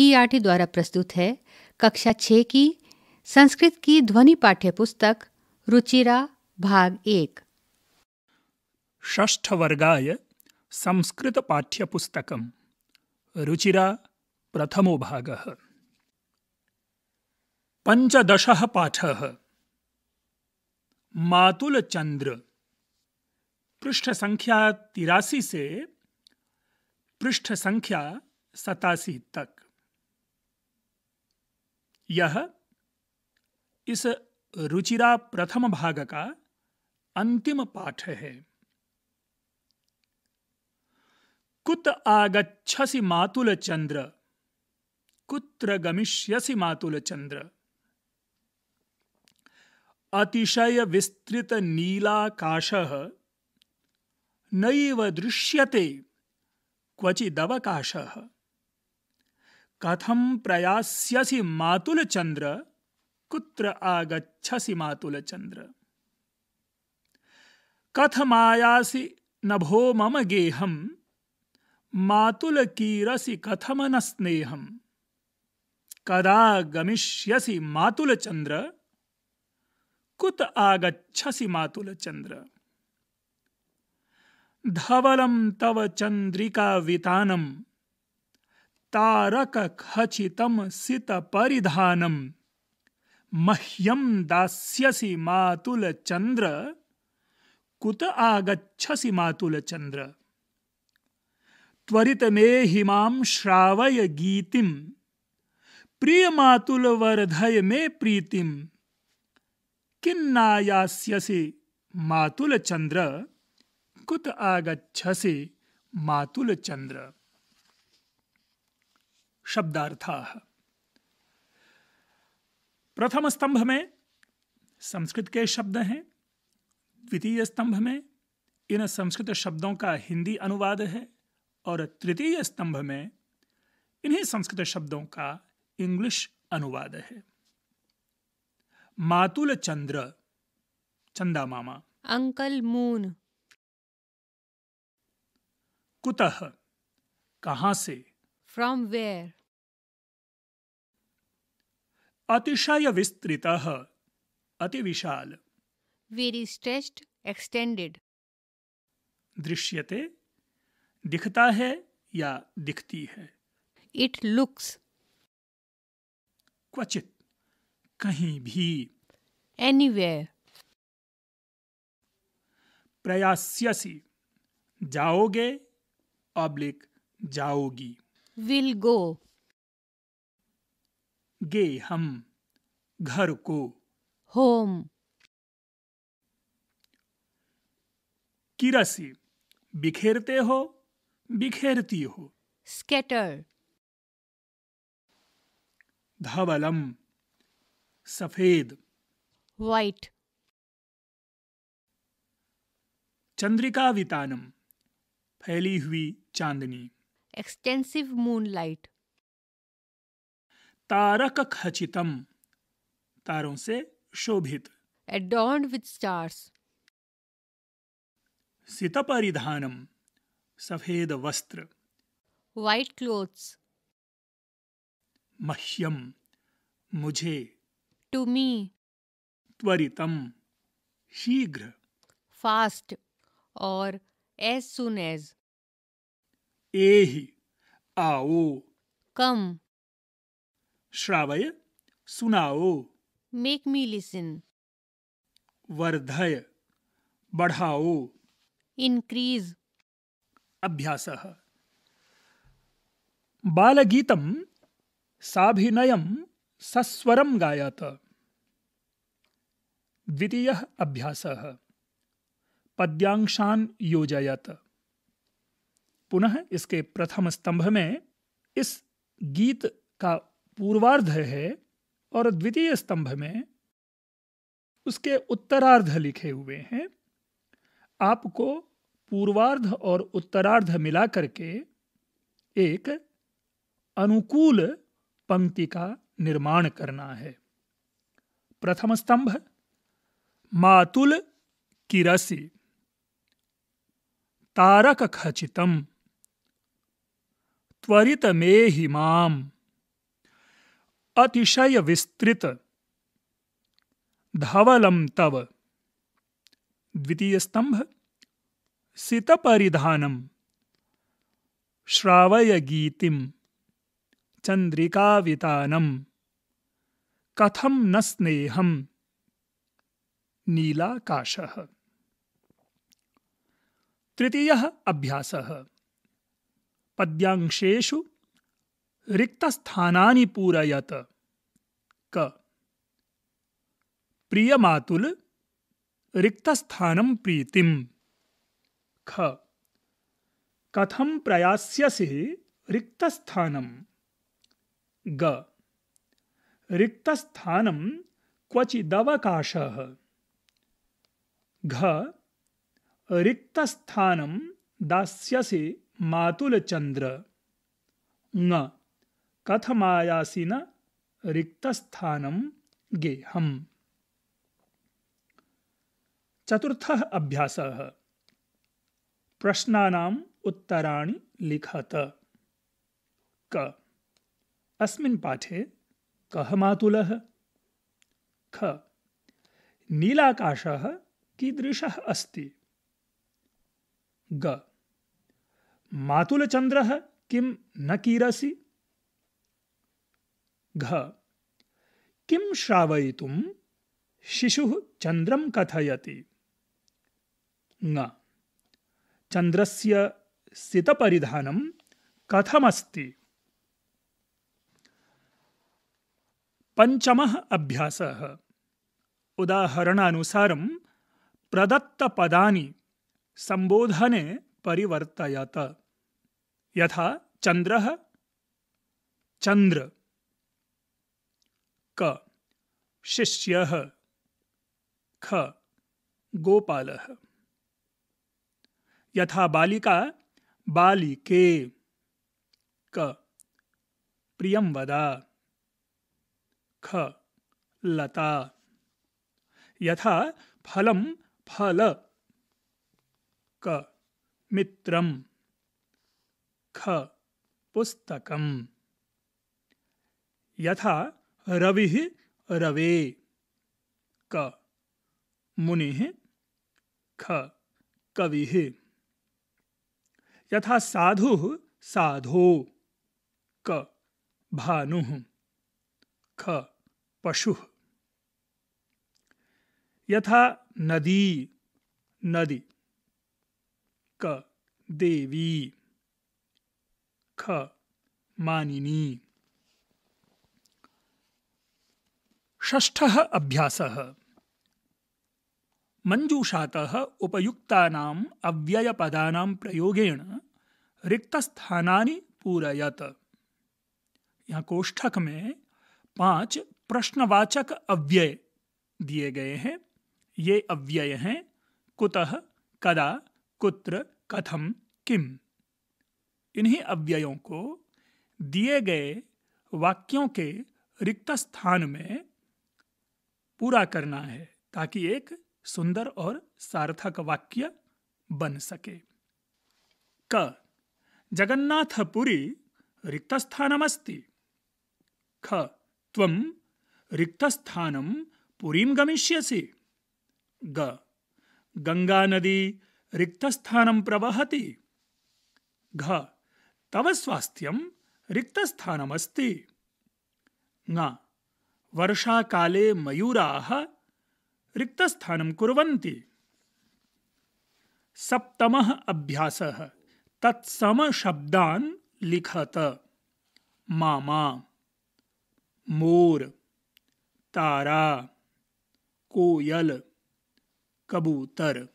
ERT द्वारा प्रस्तुत है कक्षा छः की संस्कृत की ध्वनि पाठ्य पुस्तक रुचिरा भाग एक षष्ठ वर्गाय संस्कृत पाठ्य पुस्तकम रुचिरा प्रथमो भागः पञ्चदशः पाठः चंद्र पृष्ठ संख्या तिरासी से पृष्ठ संख्या सतासी तक यह इस रुचिरा प्रथम भाग का अंतिम पाठ है कुत आगछसि मातुल चंद्र कुत्र गमिष्यसि मातुल चंद्र अतिशय विस्तृत नीलाकाश नैव दृश्यते क्वचिदवकाशः कथम प्रयास्यसि मातुलचन्द्र कुत्र आगच्छसि मातुलचन्द्र कथमायासि नभो मम गेहं मातुलकीरसि कथम न स्नेहम् कदा गमिष्यसि मातुलचन्द्र कुत आगच्छसि मातुलचन्द्र धवलं तव चन्द्रिकावितानम् तारक तारकखचितं सितपरिधानं मह्यम दास्यसि चंद्र कुत मातुल चंद्र त्वरित में मां श्रावय गीतिम प्रिय मातुल वरधय मे प्रीतिम किन्नायास्यसि मातुल चंद्र कुत आगछसि मातुल चंद्र शब्दार्थाः प्रथम स्तंभ में संस्कृत के शब्द हैं द्वितीय स्तंभ में इन संस्कृत शब्दों का हिंदी अनुवाद है और तृतीय स्तंभ में इन्हीं संस्कृत शब्दों का इंग्लिश अनुवाद है मातुल चंद्र चंदा मामा अंकल मून कुतः कहा से फ्रॉम वेयर अतिशय विस्तृत अति विशाल वेरी स्ट्रेच्ड एक्सटेंडेड दृश्यते दिखता है या दिखती है इट लुक्स क्वचित कहीं भी एनीवेयर प्रयास्यसी जाओगे ऑब्लिक जाओगी विल गो गे हम घर को होम किरसी बिखेरते हो बिखेरती हो स्केटर धवलम सफेद व्हाइट चंद्रिका वितानम फैली हुई चांदनी एक्सटेंसिव मूनलाइट तारक खचितम तारों से शोभित एडॉन्ड विद स्टार्स सित परिधानम सफेद वस्त्र व्हाइट क्लोथ्स मह्यम मुझे टू मी त्वरितम शीघ्र फास्ट और एज सुन एज ए आओ कम श्रावय सुनाओ मेक मी लिसन वर्धय बढ़ाओ इंक्रीज अभ्यास बालगीतम साभिनय सस्वर गायात द्वितीय अभ्यास पद्यांशान योजयत पुनः इसके प्रथम स्तंभ में इस गीत का पूर्वार्ध है और द्वितीय स्तंभ में उसके उत्तरार्ध लिखे हुए हैं आपको पूर्वार्ध और उत्तरार्ध मिला करके एक अनुकूल पंक्ति का निर्माण करना है प्रथम स्तंभ मातुल किरसी तारक खचितम त्वरित में हिमाम अतिशय विस्तृत धवलम तव द्वितीय स्तंभ सित परिधानम श्रावय गीतिम चंद्रिका वितानम कथम न स्नेहम नीलाकाश तृतीय अभ्यास पद्यांशेषु रिक्त रिक्तस्थानानि पूरयत क प्रियमातुल रिक्तस्थानं प्रीतिम् ख कथं प्रयास्यसि रिक्तस्थानं ग रिक्तस्थानं क्वचिदवकाशः घ रिक्तस्थानं दास्यसि मातुलचन्द्र न कथमायासी न रिक्तस्थानम गेहम चतुर्थ अभ्यास प्रश्नानाम उत्तराणि लिखत क अस्मिन् पाठे कः मातुलः ख नीलाकाशः कीदृशः अस्ति ग मातुलचन्द्रः किं न कीरसि घ किं श्रावयितुं शिशुः चन्द्रं कथयति ङ चन्द्रस्य सितपरिधानं कथमस्ति पञ्चमः अभ्यासः उदाहरणानुसारं प्रदत्तपदानि सम्बोधने परिवर्तयत यथा चन्द्रः चन्द्र क शिष्य ख गोपाल यथा बालिका बालिके क प्रियंवदा ख लता यथा फलं फल क मित्रं ख पुस्तकम् यथा रवि रवे क मुनि ख कवि यथा साधु साधो क भानु ख पशु यथा नदी नदी क देवी ख मानिनी षष्ठः अभ्यासः मञ्जूषातः उपयुक्तानाम् अव्ययपदानां प्रयोगेण रिक्तस्थानानि पूरयत यहाँ कोष्ठक में पांच प्रश्नवाचक अव्यय दिए गए हैं ये अव्यय हैं कुतः कदा कुत्र कथम किम इन्हीं अव्ययों को दिए गए वाक्यों के रिक्त स्थान में पूरा करना है ताकि एक सुंदर और सार्थक वाक्य बन सके क जगन्नाथपुरी रिक्तस्थानमस्ति ख त्वं रिक्तस्थानं पुरीं गमिष्यसि ग गङ्गानदी रिक्तस्थानं प्रवहति घ तव स्वास्थ्यं रिक्तस्थानमस्ति ङ वर्षाकाले मयूराः रिक्तस्थानं कुर्वन्ति सप्तमः अभ्यासः तत्समशब्दान् लिखत मामा मोर तारा कोयल कबूतर